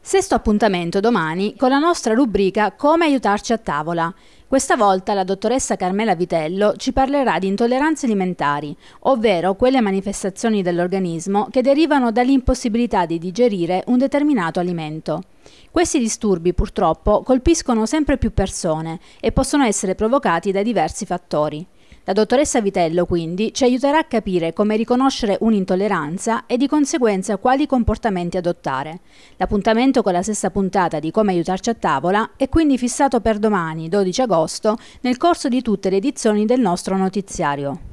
Sesto appuntamento domani con la nostra rubrica Come aiutarci a tavola. Questa volta la dottoressa Carmela Vitello ci parlerà di intolleranze alimentari, ovvero quelle manifestazioni dell'organismo che derivano dall'impossibilità di digerire un determinato alimento. Questi disturbi purtroppo colpiscono sempre più persone e possono essere provocati da diversi fattori. La dottoressa Vitello quindi ci aiuterà a capire come riconoscere un'intolleranza e di conseguenza quali comportamenti adottare. L'appuntamento con la stessa puntata di Come aiutarci a tavola è quindi fissato per domani, 12 agosto, nel corso di tutte le edizioni del nostro notiziario.